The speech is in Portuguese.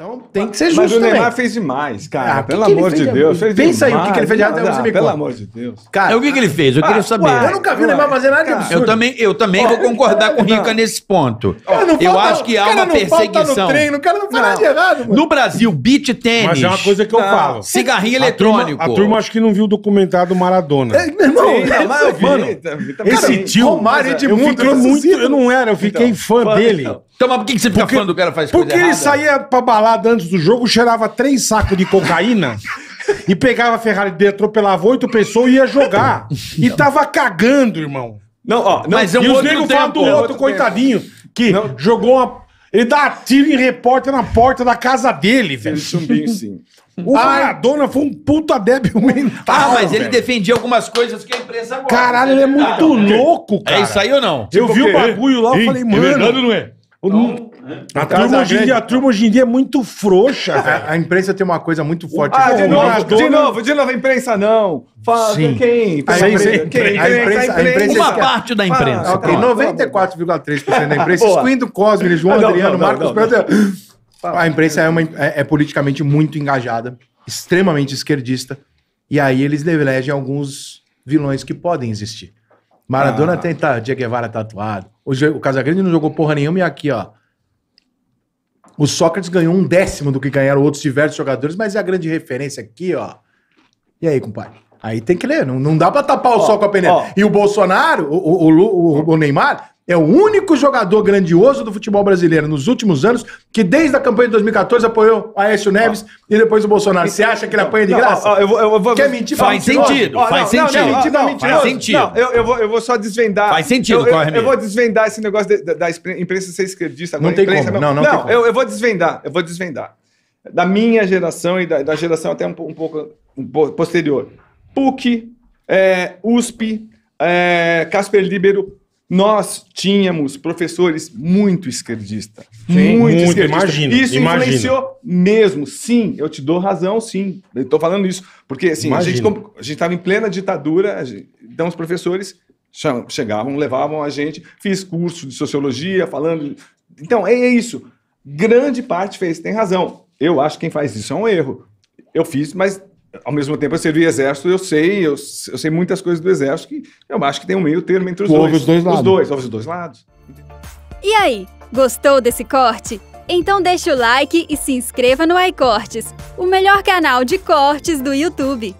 Então tem que ser justo. Mas o Neymar fez demais, ah, cara. Ah, pelo que que amor de Deus. Fez Pensa demais, aí o que, que ele fez de errado. Ah, pelo conta. amor de Deus. Cara, o que, que ele fez? Eu ah, queria saber. Uai, eu nunca vi uai, o Neymar fazer nada de absurdo. Eu também, eu também vou concordar com o Rica nesse ponto. eu acho que há uma perseguição. No o cara não faz nada de errado. Mano. No Brasil, beat tênis. Mas é uma coisa que eu tá. falo. Cigarrinho eletrônico. A turma acho que não viu o documentário do Maradona. É, meu irmão, mano, esse tio. Romário é, muito. Eu não era, eu fiquei fã então, dele. Então, mas por que você fica fã do cara faz coisa Porque ele saía pra balada balada antes do jogo, cheirava três sacos de cocaína e pegava a Ferrari dele, atropelava oito pessoas e ia jogar. E tava cagando, irmão. Não, ó, não. Mas é um e os negros falam do outro, outro coitadinho, que não. jogou uma. Ele dá tiro em repórter na porta da casa dele, velho. sim sim. O ah, Maradona foi um puta débil ah, mental. Ah, mas ele defendia algumas coisas que a imprensa gosta. Caralho, ele é né? muito ah, louco, cara. É isso aí ou não? eu tipo vi o bagulho lá, eu falei, mano. É verdade ou não é? Não. A, turma hoje, grande... a turma hoje em dia é muito frouxa. A, a, imprensa tem uma coisa muito forte. Ah, de novo, de, de novo, de novo, a imprensa não. Fala, Sim. quem? A, imprensa, quem? A imprensa, a imprensa, é uma parte da imprensa. Ah, okay, 94,3% da imprensa, excluindo Cosme, João não, Adriano, não, não, Marcos Pedro. A imprensa é, uma, é, é politicamente muito engajada, extremamente esquerdista, e aí eles privilegiam alguns vilões que podem existir. Maradona ah. tem tá, Diego Guevara tatuado. O, o Casagrande não jogou porra nenhuma e aqui, ó. O Sócrates ganhou um décimo do que ganharam outros diversos jogadores, mas é a grande referência aqui, ó. E aí, compadre? Aí tem que ler, não, não dá pra tapar o sol com a peneira. E o Bolsonaro, o, o, o, o Neymar, é o único jogador grandioso do futebol brasileiro nos últimos anos que, desde a campanha de 2014, apoiou o Aécio Neves ah. e depois o Bolsonaro. Você acha que ele então, apanha de não, graça? Ó, eu vou, eu vou, Quer mentir? Faz sentido. Faz sentido. Faz sentido. Eu vou, eu vou só desvendar. Faz sentido, Eu, eu, eu vou desvendar esse negócio de, da, da, imprensa ser esquerdista. Agora, não tem imprensa, como. Não, não, não tem como. Eu, vou desvendar. Eu vou desvendar. Da minha geração e da, da geração até um, um pouco um, posterior. PUC, é, USP, é, Casper Libero nós tínhamos professores muito esquerdistas. Muito, muito Imagina, isso influenciou mesmo. Sim, eu te dou razão, sim. Estou falando isso. Porque assim, a gente estava em plena ditadura, gente, então os professores chegavam, levavam a gente, fiz curso de sociologia, falando. Então, é, é isso. Grande parte fez, tem razão. Eu acho que quem faz isso é um erro. Eu fiz, mas ao mesmo tempo eu servi exército, eu sei, eu, eu, sei muitas coisas do exército que eu acho que tem um meio termo entre os dois. Os dois lados. Os dois, os dois lados. E aí, gostou desse corte? Então deixa o like e se inscreva no iCortes, o melhor canal de cortes do YouTube.